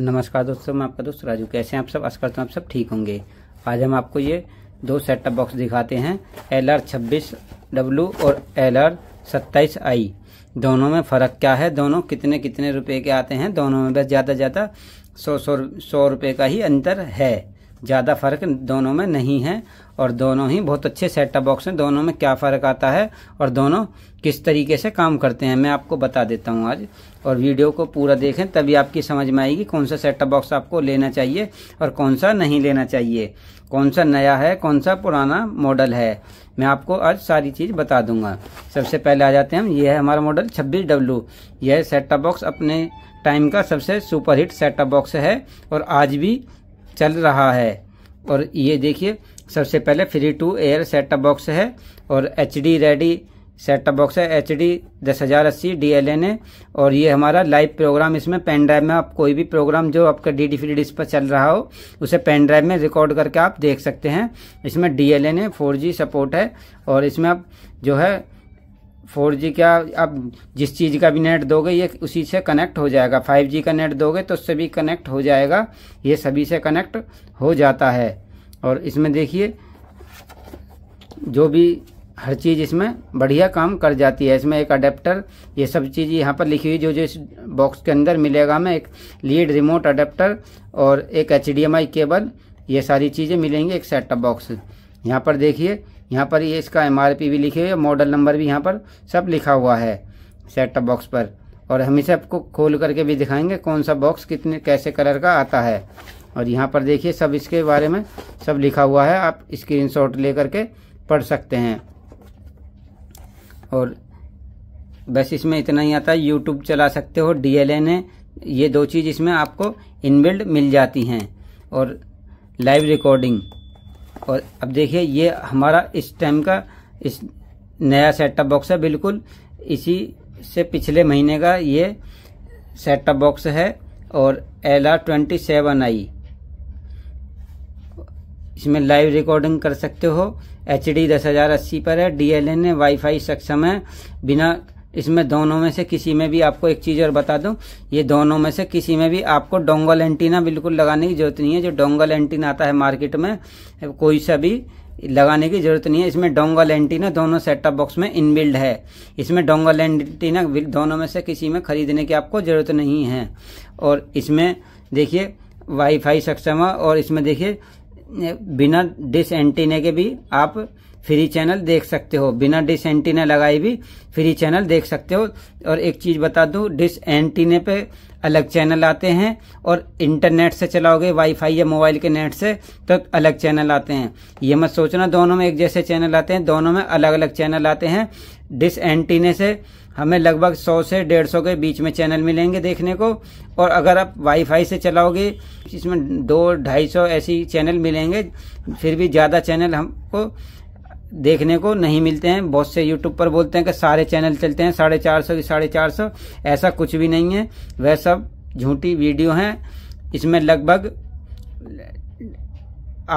नमस्कार दोस्तों मैं आपका दोस्त राजू कैसे हैं आप सब आशा करता हूँ आप सब ठीक होंगे आज हम आपको ये दो सेट टॉप बॉक्स दिखाते हैं एल आर छब्बीस डब्लू और एल आर सत्ताईस आई दोनों में फ़र्क क्या है दोनों कितने कितने रुपए के आते हैं दोनों में बस ज़्यादा ज़्यादा सौ सौ सौ रुपये का ही अंतर है ज़्यादा फ़र्क दोनों में नहीं है और दोनों ही बहुत अच्छे सेट टॉप बॉक्स हैं दोनों में क्या फ़र्क आता है और दोनों किस तरीके से काम करते हैं मैं आपको बता देता हूँ आज और वीडियो को पूरा देखें तभी आपकी समझ में आएगी कौन सा सेटअप बॉक्स आपको लेना चाहिए और कौन सा नहीं लेना चाहिए कौन सा नया है कौन सा पुराना मॉडल है मैं आपको आज सारी चीज़ बता दूंगा सबसे पहले आ जाते हैं हम ये है हमारा मॉडल छब्बीस डब्ल्यू यह सेटअप बॉक्स अपने टाइम का सबसे सुपरहिट सेटअप बॉक्स है और आज भी चल रहा है और ये देखिए सबसे पहले free to air setup box है और H D ready set top box है एच डी दस हज़ार अस्सी डी एल एन ए और ये हमारा लाइव प्रोग्राम इसमें पेन ड्राइव में आप कोई भी प्रोग्राम जो आपका डी डी फी डी पर चल रहा हो उसे पेन ड्राइव में रिकॉर्ड करके आप देख सकते हैं इसमें D L N A four G support है और इसमें आप जो है फोर जी का आप जिस चीज़ का भी नेट दोगे ये उसी से कनेक्ट हो जाएगा फाइव जी का नेट दोगे तो उससे भी कनेक्ट हो जाएगा ये सभी से कनेक्ट हो जाता है और इसमें देखिए जो भी हर चीज़ इसमें बढ़िया काम कर जाती है इसमें एक अडेप्टर ये सब चीज़ यहाँ पर लिखी हुई जो जो इस बॉक्स के अंदर मिलेगा हमें एक लीड रिमोट अडेप्टर और एक एच केबल ये सारी चीज़ें मिलेंगी एक सेट टॉप बॉक्स यहाँ पर देखिए यहाँ पर ये इसका एम भी लिखी हुई है मॉडल नंबर भी यहाँ पर सब लिखा हुआ है सेट टॉप बॉक्स पर और हम इसे आपको खोल करके भी दिखाएंगे कौन सा बॉक्स कितने कैसे कलर का आता है और यहाँ पर देखिए सब इसके बारे में सब लिखा हुआ है आप स्क्रीनशॉट लेकर के पढ़ सकते हैं और बस इसमें इतना ही आता है यूट्यूब चला सकते हो डी एल एन ये दो चीज़ इसमें आपको इनबिल्ड मिल जाती हैं और लाइव रिकॉर्डिंग और अब देखिए ये हमारा इस टाइम का इस नया सेटअप बॉक्स है बिल्कुल इसी से पिछले महीने का ये सेटअप बॉक्स है और L R twenty seven I इसमें लाइव रिकॉर्डिंग कर सकते हो एच डी दस हज़ार अस्सी पर है डी एल एन फाई सक्षम है बिना इसमें दोनों में से किसी में भी आपको एक चीज़ और बता दूं ये दोनों में से किसी में भी आपको डोंगल एंटीना बिल्कुल लगाने की ज़रूरत नहीं है जो डोंगल एंटीना आता है मार्केट में कोई सा भी लगाने की ज़रूरत नहीं है इसमें डोंगल एंटीना दोनों सेटअप बॉक्स में इनबिल्ड है इसमें डोंगल एंटीना दोनों में से किसी में ख़रीदने की आपको ज़रूरत नहीं है और इसमें देखिए वाईफाई सक्षम है और इसमें देखिए बिना डिस एंटीना के भी आप फ्री चैनल देख सकते हो बिना डिस एंटीना लगाए भी फ्री चैनल देख सकते हो और एक चीज बता दूं डिस एंटीने पे अलग चैनल आते हैं और इंटरनेट से चलाओगे वाईफाई या मोबाइल के नेट से तो अलग चैनल आते हैं ये मत सोचना दोनों में एक जैसे चैनल आते हैं दोनों में अलग अलग चैनल आते हैं डिस एंटीने से हमें लगभग 100 से 150 के बीच में चैनल मिलेंगे देखने को और अगर आप वाईफाई से चलाओगे इसमें दो ढाई सौ ऐसी चैनल मिलेंगे फिर भी ज़्यादा चैनल हमको देखने को नहीं मिलते हैं बहुत से यूट्यूब पर बोलते हैं कि सारे चैनल चलते हैं साढ़े चार सौ साढ़े चार सौ ऐसा कुछ भी नहीं है वह सब झूठी वीडियो हैं इसमें लगभग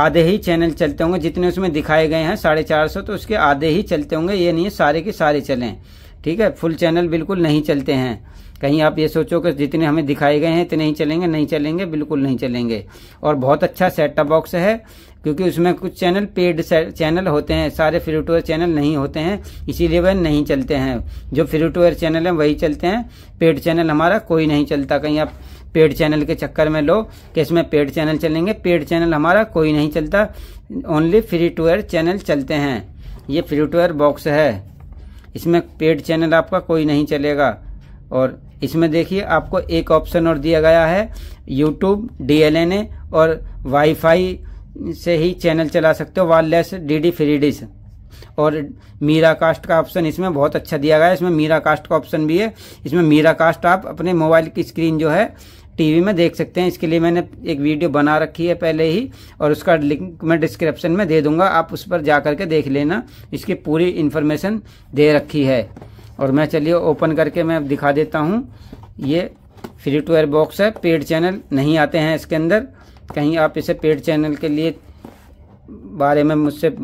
आधे ही चैनल चलते होंगे जितने उसमें दिखाए गए हैं साढ़े चार सौ तो उसके आधे ही चलते होंगे ये नहीं है सारे के सारे चलें ठीक है फुल चैनल बिल्कुल नहीं चलते हैं कहीं आप ये सोचो कि जितने हमें दिखाए गए हैं इतने ही चलेंगे नहीं चलेंगे बिल्कुल नहीं चलेंगे और बहुत अच्छा सेटअप बॉक्स है क्योंकि उसमें कुछ चैनल पेड चैनल होते हैं सारे फ्री टू एयर चैनल नहीं होते हैं इसीलिए वह नहीं चलते हैं जो फ्री टू एयर चैनल हैं वही चलते हैं पेड चैनल हमारा कोई नहीं चलता कहीं आप पेड चैनल के चक्कर में लो कि इसमें पेड चैनल चलेंगे पेड चैनल हमारा कोई नहीं चलता only free to air channel चलते हैं ये फ्री टू एयर बॉक्स है इसमें पेड चैनल आपका कोई नहीं चलेगा और इसमें देखिए आपको एक ऑप्शन और दिया गया है यूट्यूब डी और वाईफाई से ही चैनल चला सकते हो वायरलेस डी डी फ्री और मीरा कास्ट का ऑप्शन इसमें बहुत अच्छा दिया गया है इसमें मीरा कास्ट का ऑप्शन भी है इसमें मीरा कास्ट आप अपने मोबाइल की स्क्रीन जो है टीवी में देख सकते हैं इसके लिए मैंने एक वीडियो बना रखी है पहले ही और उसका लिंक मैं डिस्क्रिप्शन में दे दूंगा आप उस पर जा करके देख लेना इसकी पूरी इन्फॉर्मेशन दे रखी है और मैं चलिए ओपन करके मैं दिखा देता हूँ ये फ्री टू एयर बॉक्स है पेड चैनल नहीं आते हैं इसके अंदर कहीं आप इसे पेड चैनल के लिए बारे में मुझसे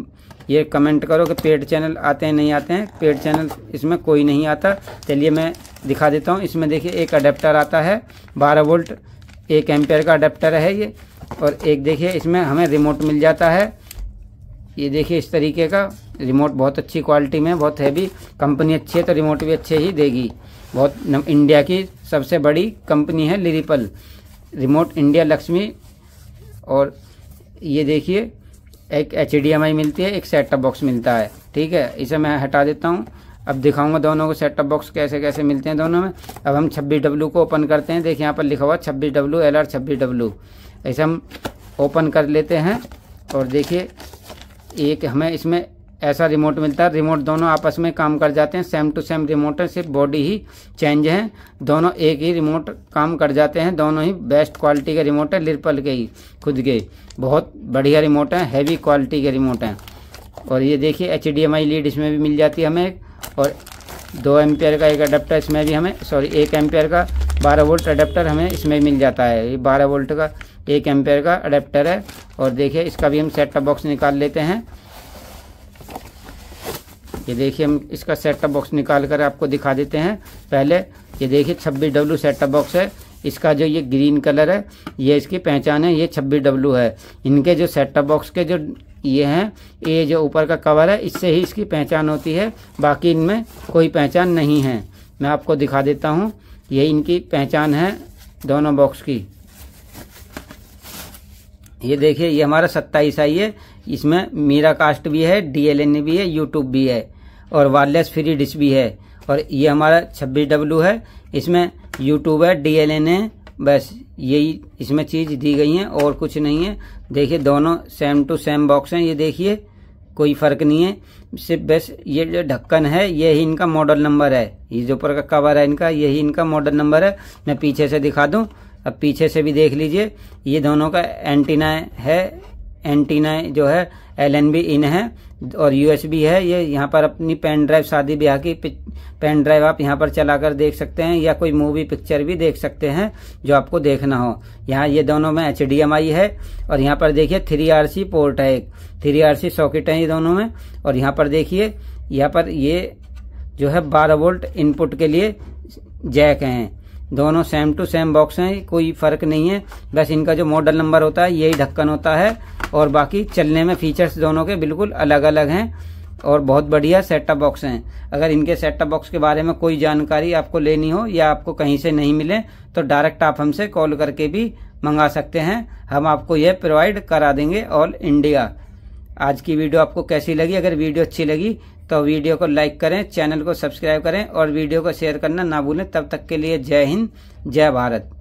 ये कमेंट करो कि पेड चैनल आते हैं नहीं आते हैं पेड चैनल इसमें कोई नहीं आता चलिए मैं दिखा देता हूँ इसमें देखिए एक अडेप्टर आता है बारह वोल्ट एक एम्पेयर का अडेप्टर है ये और एक देखिए इसमें हमें रिमोट मिल जाता है ये देखिए इस तरीके का रिमोट बहुत अच्छी क्वालिटी में बहुत हैवी कंपनी अच्छी है तो रिमोट भी अच्छे ही देगी बहुत इंडिया की सबसे बड़ी कंपनी है लिरीपल रिमोट इंडिया लक्ष्मी और ये देखिए एक एच मिलती है एक सेट टॉप बॉक्स मिलता है ठीक है इसे मैं हटा देता हूँ अब दिखाऊंगा दोनों को सेटअप बॉक्स कैसे कैसे मिलते हैं दोनों में अब हम छब्बीस डब्ल्यू को ओपन करते हैं देखिए यहाँ पर लिखा हुआ छब्बीस डब्लू एल आर छब्बीस डब्लू ऐसे हम ओपन कर लेते हैं और देखिए एक हमें इसमें ऐसा रिमोट मिलता है रिमोट दोनों आपस में काम कर जाते हैं सेम टू सेम रिमोट है सिर्फ बॉडी ही चेंज है दोनों एक ही रिमोट काम कर जाते हैं दोनों ही बेस्ट क्वालिटी के रिमोट है लिरपल के ही खुद के बहुत बढ़िया रिमोट है हैवी क्वालिटी के रिमोट हैं और ये देखिए H D M I lead इसमें भी मिल जाती है हमें और दो एम्पेयर का एक अडेप्टर इसमें भी हमें सॉरी एक एम्पेयर का बारह वोल्ट अडेप्टर हमें इसमें मिल जाता है ये बारह वोल्ट का एक एम्पेयर का अडेप्टर है और देखिए इसका भी हम सेट टॉप बॉक्स निकाल लेते हैं ये देखिए हम इसका सेट टॉप बॉक्स निकाल कर आपको दिखा देते हैं पहले ये देखिए छब्बीस डब्लू सेट टॉप बॉक्स है इसका जो ये ग्रीन कलर है ये इसकी पहचान है ये छब्बीस डब्लू है इनके जो सेट टॉप बॉक्स के जो ये हैं ये जो ऊपर का कवर है इससे ही इसकी पहचान होती है बाकी इनमें कोई पहचान नहीं है मैं आपको दिखा देता हूँ ये इनकी पहचान है दोनों बॉक्स की ये देखिए ये हमारा सत्ताईस आई है इसमें मीरा कास्ट भी है डीएलएन भी है यूट्यूब भी है और वायरलेस फ्री डिश भी है और ये हमारा छब्बीस डब्ल्यू है इसमें यूट्यूब है डीएलएन है बस यही इसमें चीज़ दी गई है और कुछ नहीं है देखिए दोनों सेम टू सेम बॉक्स हैं ये देखिए कोई फ़र्क नहीं है सिर्फ बस ये जो ढक्कन है यही इनका मॉडल नंबर है ये जो ऊपर का कवर है इनका यही इनका मॉडल नंबर है मैं पीछे से दिखा दूँ अब पीछे से भी देख लीजिए ये दोनों का एंटीना है एंटीना जो है एल एन बी इन है और यूएसबी है ये यहाँ पर अपनी पेन ड्राइव शादी ब्याह की पेन ड्राइव आप यहाँ पर चलाकर देख सकते हैं या कोई मूवी पिक्चर भी देख सकते हैं जो आपको देखना हो यहाँ ये दोनों में एच है और यहाँ पर देखिए थ्री आर सी पोर्ट है एक थ्री आर सी सॉकेट है ये दोनों में और यहाँ पर देखिए यहाँ पर ये जो है बारह वोल्ट इनपुट के लिए जैक हैं दोनों सेम टू सेम बॉक्स हैं कोई फर्क नहीं है बस इनका जो मॉडल नंबर होता है यही ढक्कन होता है और बाकी चलने में फीचर्स दोनों के बिल्कुल अलग अलग हैं और बहुत बढ़िया सेटअप बॉक्स हैं अगर इनके सेटअप बॉक्स के बारे में कोई जानकारी आपको लेनी हो या आपको कहीं से नहीं मिले तो डायरेक्ट आप हमसे कॉल करके भी मंगा सकते हैं हम आपको यह प्रोवाइड करा देंगे ऑल इंडिया आज की वीडियो आपको कैसी लगी अगर वीडियो अच्छी लगी तो वीडियो को लाइक करें चैनल को सब्सक्राइब करें और वीडियो को शेयर करना ना भूलें तब तक के लिए जय हिंद जय भारत